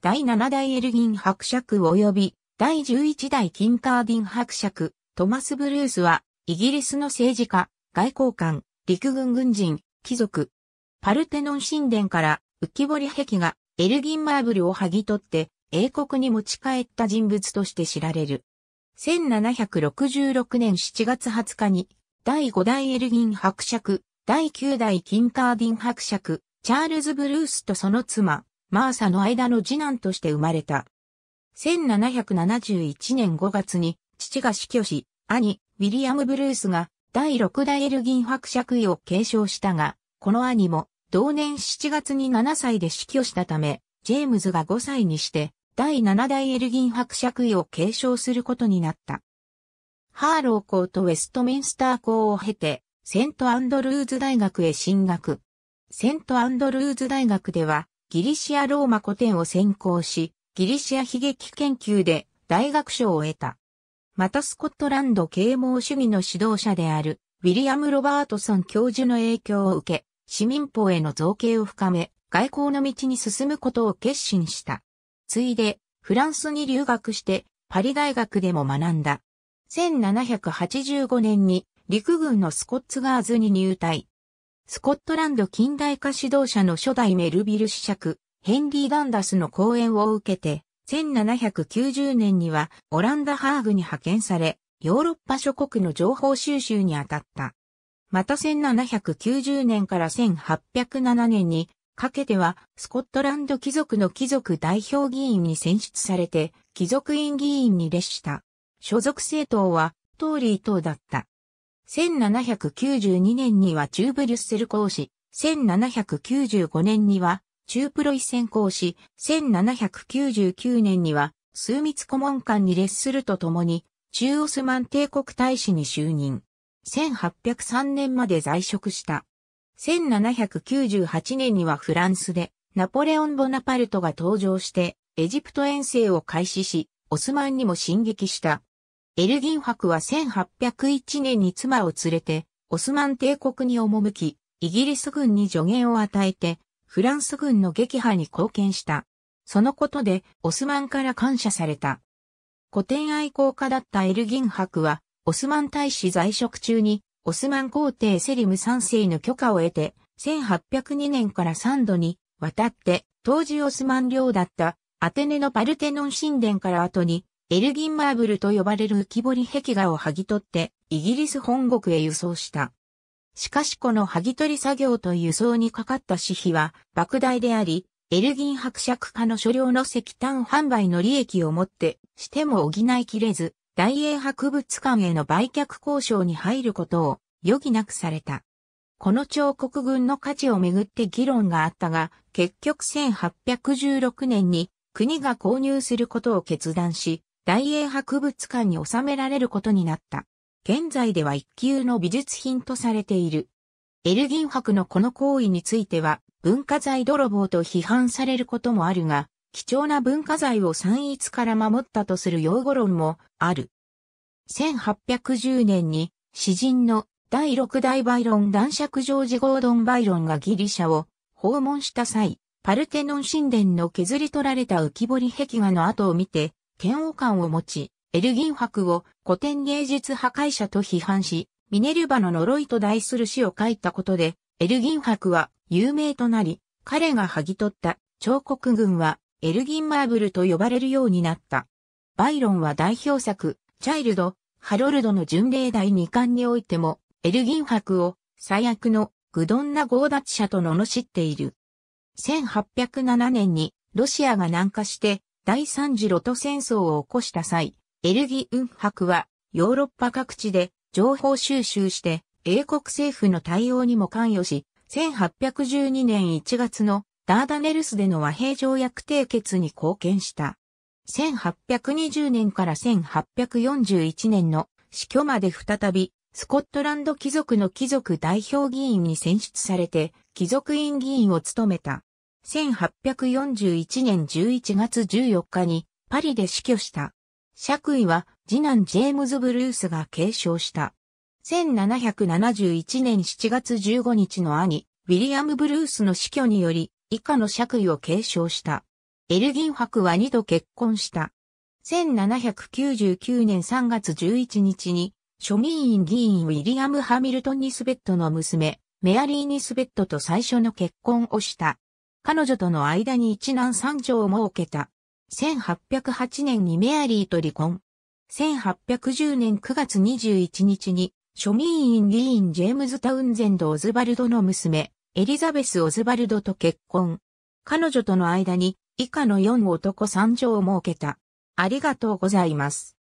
第7代エルギン伯爵及び第11代キンカーディン伯爵、トマス・ブルースは、イギリスの政治家、外交官、陸軍軍人、貴族。パルテノン神殿から浮き彫り壁がエルギンマーブルを剥ぎ取って英国に持ち帰った人物として知られる。1766年7月20日に第5代エルギン伯爵、第9代キンカーディン伯爵、チャールズ・ブルースとその妻、マーサの間の次男として生まれた。1771年5月に父が死去し、兄、ウィリアム・ブルースが第6代エルギン伯爵位を継承したが、この兄も同年7月に7歳で死去したため、ジェームズが5歳にして第7代エルギン伯爵位を継承することになった。ハーロー校とウェストミンスター校を経て、セントアンドルーズ大学へ進学。セントアンドルーズ大学では、ギリシア・ローマ古典を専攻し、ギリシア悲劇研究で大学賞を得た。またスコットランド啓蒙主義の指導者であるウィリアム・ロバートソン教授の影響を受け、市民法への造形を深め、外交の道に進むことを決心した。ついで、フランスに留学して、パリ大学でも学んだ。1785年に陸軍のスコッツガーズに入隊。スコットランド近代化指導者の初代メルビル子爵、ヘンリー・ダンダスの講演を受けて、1790年にはオランダ・ハーグに派遣され、ヨーロッパ諸国の情報収集に当たった。また1790年から1807年にかけてはスコットランド貴族の貴族代表議員に選出されて貴族院議員に列した。所属政党はトーリー党だった。1792年には中ブリュッセル公使、1795年には中プロイセン公使、1799年には数密顧問官に列するとともに、中オスマン帝国大使に就任。1803年まで在職した。1798年にはフランスで、ナポレオン・ボナパルトが登場して、エジプト遠征を開始し、オスマンにも進撃した。エルギン博は1801年に妻を連れて、オスマン帝国に赴き、イギリス軍に助言を与えて、フランス軍の撃破に貢献した。そのことで、オスマンから感謝された。古典愛好家だったエルギン博は、オスマン大使在職中に、オスマン皇帝セリム三世の許可を得て、1802年から3度に、渡って、当時オスマン領だった、アテネのパルテノン神殿から後に、エルギンマーブルと呼ばれる浮き彫り壁画を剥ぎ取って、イギリス本国へ輸送した。しかしこの剥ぎ取り作業と輸送にかかった私費は莫大であり、エルギン伯爵家の所領の石炭販売の利益をもってしても補いきれず、大英博物館への売却交渉に入ることを余儀なくされた。この彫刻群の価値をめぐって議論があったが、結局1816年に国が購入することを決断し、大英博物館に収められることになった。現在では一級の美術品とされている。エルギン博のこの行為については、文化財泥棒と批判されることもあるが、貴重な文化財を散逸から守ったとする擁護論もある。1810年に詩人の第6代バイロン男爵ジョージ・ゴードン・バイロンがギリシャを訪問した際、パルテノン神殿の削り取られた浮き彫り壁画の跡を見て、嫌悪感を持ち、エルギン博を古典芸術破壊者と批判し、ミネルバの呪いと題する詩を書いたことで、エルギン博は有名となり、彼が剥ぎ取った彫刻群はエルギンマーブルと呼ばれるようになった。バイロンは代表作、チャイルド、ハロルドの巡礼第二巻においても、エルギン博を最悪の愚鈍な強奪者と罵っている。1807年にロシアが南下して第三次ロト戦争を起こした際、エルギ・ウン博はヨーロッパ各地で情報収集して英国政府の対応にも関与し、1812年1月のダーダネルスでの和平条約締結に貢献した。1820年から1841年の死去まで再び、スコットランド貴族の貴族代表議員に選出されて、貴族院議員を務めた。1841年11月14日にパリで死去した。爵位は次男ジェームズ・ブルースが継承した。1771年7月15日の兄、ウィリアム・ブルースの死去により、以下の爵位を継承した。エルギン博は2度結婚した。1799年3月11日に、庶民院議員ウィリアム・ハミルトン・ニスベットの娘、メアリー・ニスベットと最初の結婚をした。彼女との間に一男三女を設けた。1808年にメアリーと離婚。1810年9月21日に、庶民院議員ジェームズ・タウンゼンド・オズバルドの娘、エリザベス・オズバルドと結婚。彼女との間に、以下の4男3女を設けた。ありがとうございます。